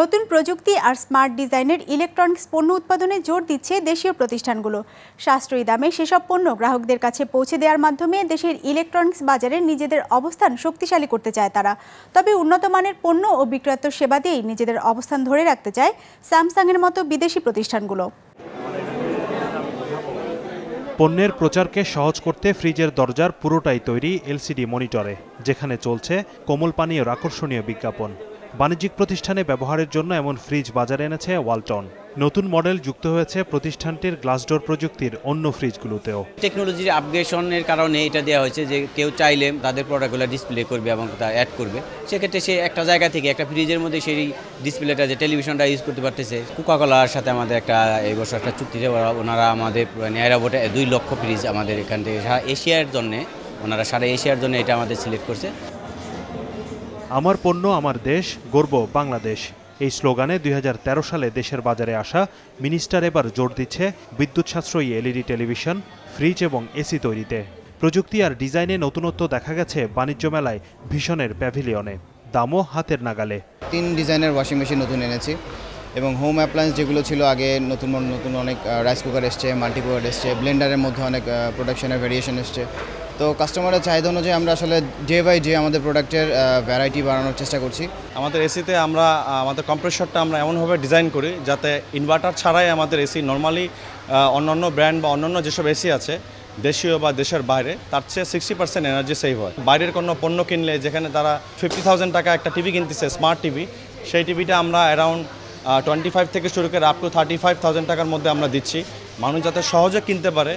নতুন প্রযুক্তি আর স্মার্ট ডিজাইনের ইলেকট্রনিক্স পণ্য উৎপাদনে জোর দিচ্ছে দেশীয় প্রতিষ্ঠানগুলো সাশ্রয়ী দামে সেসব পণ্য গ্রাহকদের কাছে পৌঁছে দেওয়ার মাধ্যমে দেশের ইলেকট্রনিক্স বাজারে নিজেদের অবস্থান শক্তিশালী করতে চায় তারা তবে উন্নত মানের পণ্য ও বিক্রয়াত্ম সেবা দিয়েই নিজেদের অবস্থান ধরে রাখতে চায় স্যামসাংয়ের মতো বিদেশি প্রতিষ্ঠানগুলো পণ্যের প্রচারকে সহজ করতে ফ্রিজের দরজার পুরোটাই তৈরি এলসিডি মনিটরে যেখানে চলছে কোমল পানীয় আকর্ষণীয় বিজ্ঞাপন বাণিজ্যিক প্রতিষ্ঠানে ব্যবহারের জন্য এমন ফ্রিজ বাজারে এনেছে ওয়ালটন নতুন মডেল যুক্ত হয়েছে প্রতিষ্ঠানটির গ্লাসডোর প্রযুক্তির অন্য ফ্রিজগুলোতেও টেকনোলজির আপগ্রেশনের কারণে এটা দেওয়া হয়েছে যে কেউ চাইলে তাদের প্রোডাক্টগুলো ডিসপ্লে করবে এবং তা অ্যাড করবে সেক্ষেত্রে সে একটা জায়গা থেকে একটা ফ্রিজের মধ্যে সেই ডিসপ্লেটা যে টেলিভিশনটা ইউজ করতে পারতেছে কোকাকলার সাথে আমাদের একটা এই বছর একটা চুক্তিতে ওনারা আমাদের নেয়ারাবোটে দুই লক্ষ ফ্রিজ আমাদের এখান থেকে সারা এশিয়ার জন্যে ওনারা সারা এশিয়ার জন্য এটা আমাদের সিলেক্ট করছে আমার পণ্য আমার দেশ গর্ব বাংলাদেশ এই স্লোগানে দুই সালে দেশের বাজারে আসা মিনিস্টার এবার জোর দিচ্ছে বিদ্যুৎ সাশ্রয়ী এলইডি টেলিভিশন ফ্রিজ এবং এসি তৈরিতে প্রযুক্তি আর ডিজাইনে নতুনত্ব দেখা গেছে বাণিজ্য মেলায় ভীষণের প্যাভিলিয়নে দামও হাতের নাগালে তিন ডিজাইনের ওয়াশিং মেশিন নতুন এনেছি এবং হোম অ্যাপ্লায়েন্স যেগুলো ছিল আগে নতুন নতুন অনেক রাইস কুকার এসছে মাল্টি কুকার এসছে ব্লেন্ডারের মধ্যে অনেক প্রোডাকশনের ভেরিয়েশন এসছে তো কাস্টমারের চাহিদা অনুযায়ী আমরা আসলে ডে বাই ডে আমাদের প্রোডাক্টের ভ্যারাইটি বাড়ানোর চেষ্টা করছি আমাদের এসিতে আমরা আমাদের কম্প্রেসরটা আমরা এমনভাবে ডিজাইন করি যাতে ইনভার্টার ছাড়াই আমাদের এসি নর্মালি অন্যান্য ব্র্যান্ড বা অন্যান্য যেসব এসি আছে দেশীয় বা দেশের বাইরে তার চেয়ে সিক্সটি পার্সেন্ট এনার্জি সেভ হয় বাইরের কোনো পণ্য কিনলে যেখানে তারা ফিফটি থাউজেন্ড টাকা একটা টিভি কিনতেছে স্মার্ট টিভি সেই টিভিটা আমরা অ্যারাউন্ড টোয়েন্টি ফাইভ থেকে শুরু করে up to thirty five thousand টাকার মধ্যে আমরা দিচ্ছি মানুষ যাতে সহজে কিনতে পারে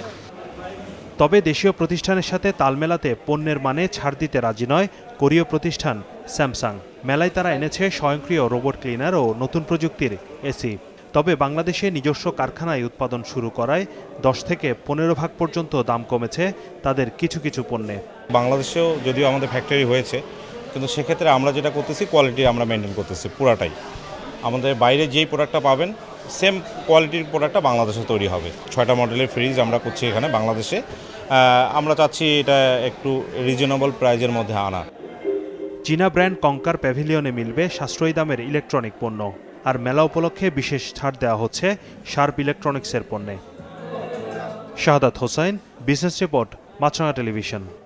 তবে দেশীয় প্রতিষ্ঠানের সাথে তাল মেলাতে পণ্যের মানে ছাড় দিতে রাজি নয় কোরীয় প্রতিষ্ঠান স্যামসাং মেলায় তারা এনেছে স্বয়ংক্রিয় রোবট ক্লিনার ও নতুন প্রযুক্তির এসি তবে বাংলাদেশে নিজস্ব কারখানায় উৎপাদন শুরু করায় দশ থেকে পনেরো ভাগ পর্যন্ত দাম কমেছে তাদের কিছু কিছু পণ্যে বাংলাদেশেও যদিও আমাদের ফ্যাক্টরি হয়েছে কিন্তু সেক্ষেত্রে আমরা যেটা করতেছি কোয়ালিটি আমরা মেনটেন করতেছি পুরাটাই আমাদের বাইরে যেই প্রোডাক্টটা পাবেন সেম কোয়ালিটির প্রোডাক্টটা বাংলাদেশে তৈরি হবে ছয়টা মডেলের ফ্রিজ আমরা করছি এখানে বাংলাদেশে আমরা চাচ্ছি এটা একটু রিজনেবল প্রাইজের মধ্যে আনা চীনা ব্র্যান্ড কঙ্কার প্যাভিলিয়নে মিলবে সাশ্রয়ী দামের ইলেকট্রনিক পণ্য আর মেলা উপলক্ষে বিশেষ ছাড় দেওয়া হচ্ছে শার্প ইলেকট্রনিক্সের পণ্যে Shahadat Hossain business report Maasranga television